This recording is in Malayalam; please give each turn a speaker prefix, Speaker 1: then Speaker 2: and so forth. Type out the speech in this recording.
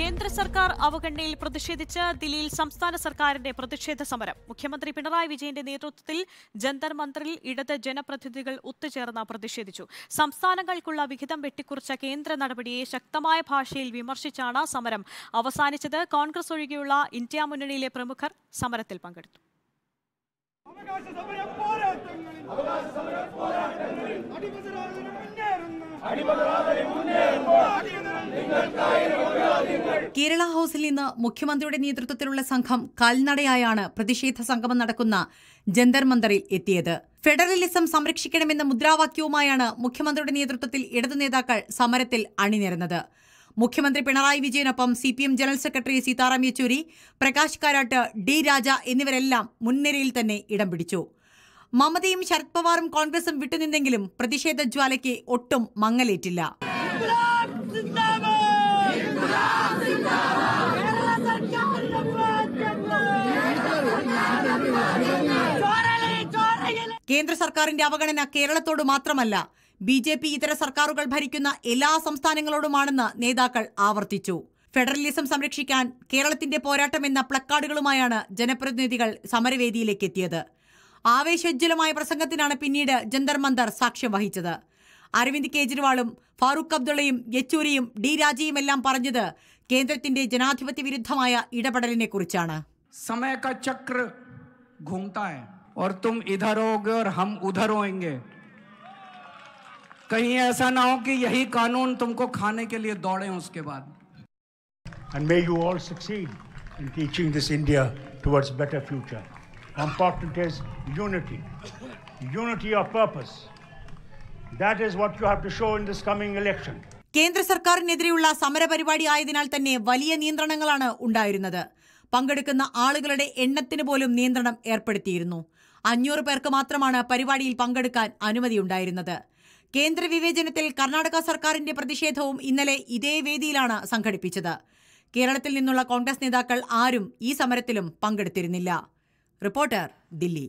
Speaker 1: കേന്ദ്ര സർക്കാർ അവഗണനയിൽ പ്രതിഷേധിച്ച് ദില്ലിയിൽ സംസ്ഥാന സർക്കാരിന്റെ പ്രതിഷേധ സമരം മുഖ്യമന്ത്രി പിണറായി വിജയന്റെ നേതൃത്വത്തിൽ ജന്തർ മന്ത്രിൽ ഇടത് ജനപ്രതിനിധികൾ ഒത്തുചേർന്ന് പ്രതിഷേധിച്ചു സംസ്ഥാനങ്ങൾക്കുള്ള വിഹിതം വെട്ടിക്കുറിച്ച കേന്ദ്ര നടപടിയെ ശക്തമായ ഭാഷയിൽ വിമർശിച്ചാണ് സമരം അവസാനിച്ചത് കോൺഗ്രസ് ഒഴികെയുള്ള ഇന്ത്യ മുന്നണിയിലെ പ്രമുഖർ സമരത്തിൽ പങ്കെടുത്തു
Speaker 2: അടിമതരാതെ മുന്നേറുന്നു
Speaker 3: കേരള ഹൌസിൽ നിന്ന് മുഖ്യമന്ത്രിയുടെ നേതൃത്വത്തിലുള്ള സംഘം കാൽനടയായാണ് പ്രതിഷേധ സംഗമം നടക്കുന്ന ജന്തർ മന്ദറിൽ എത്തിയത് ഫെഡറലിസം സംരക്ഷിക്കണമെന്ന മുദ്രാവാക്യവുമായാണ് മുഖ്യമന്ത്രിയുടെ നേതൃത്വത്തിൽ ഇടതു നേതാക്കൾ സമരത്തിൽ അണിനിരന്നത് മുഖ്യമന്ത്രി പിണറായി വിജയനൊപ്പം C P M general secretary Sitaram Yechury Prakash Karat D Raja എന്നിവരെല്ലാം മുൻനിരയിൽ തന്നെ ഇടം പിടിച്ചു മമതയും ശരത് പവാറും കോൺഗ്രസും വിട്ടുനിന്നെങ്കിലും പ്രതിഷേധ ജ്വാലയ്ക്ക് ഒട്ടും മങ്ങലേറ്റില്ല കേന്ദ്ര സർക്കാരിന്റെ അവഗണന കേരളത്തോട് മാത്രമല്ല ബി ജെ പി ഇതര സർക്കാരുകൾ ഭരിക്കുന്ന എല്ലാ സംസ്ഥാനങ്ങളോടുമാണെന്ന് നേതാക്കൾ ആവർത്തിച്ചു ഫെഡറലിസം സംരക്ഷിക്കാൻ കേരളത്തിന്റെ പോരാട്ടം എന്ന പ്ലക്കാർഡുകളുമായാണ് ജനപ്രതിനിധികൾ സമരവേദിയിലേക്ക് എത്തിയത് ആവേശോജ്വലമായ പ്രസംഗത്തിനാണ് പിന്നീട് ജന്തർ മന്ദർ സാക്ഷ്യം വഹിച്ചത് അരവിന്ദ് കെജ്രിവാളും ഫാറൂഖ് അബ്ദുള്ളയും യെച്ചൂരിയും ഡി രാജയും എല്ലാം പറഞ്ഞത് കേന്ദ്രത്തിന്റെ ജനാധിപത്യ വിരുദ്ധമായ ഇടപെടലിനെക്കുറിച്ചാണ് കുറിച്ചാണ് घूमता है और तुम इधर हो और हम उधर होएंगे कहीं ऐसा ना हो कि यही कानून तुमको खाने के लिए दौड़े उसके बाद
Speaker 2: and may you all succeed in teaching this India towards better future important is unity unity of purpose that is what you have to show in this coming election
Speaker 3: കേന്ദ്ര സർക്കാരിനെതിരെയുള്ള സമരപരിപാടി ആയതിനാൽ തന്നെ വലിയ പങ്കെടുക്കുന്ന ആളുകളുടെ എണ്ണത്തിന് പോലും നിയന്ത്രണം ഏർപ്പെടുത്തിയിരുന്നു അഞ്ഞൂറ് പേർക്ക് മാത്രമാണ് പരിപാടിയിൽ പങ്കെടുക്കാൻ അനുമതിയുണ്ടായിരുന്നത് കേന്ദ്ര വിവേചനത്തിൽ കർണാടക സർക്കാരിന്റെ പ്രതിഷേധവും ഇന്നലെ ഇതേ വേദിയിലാണ് സംഘടിപ്പിച്ചത് കേരളത്തിൽ നിന്നുള്ള കോൺഗ്രസ് നേതാക്കൾ ആരും ഈ സമരത്തിലും പങ്കെടുത്തിരുന്നില്ല റിപ്പോർട്ടർ
Speaker 2: ദില്ലി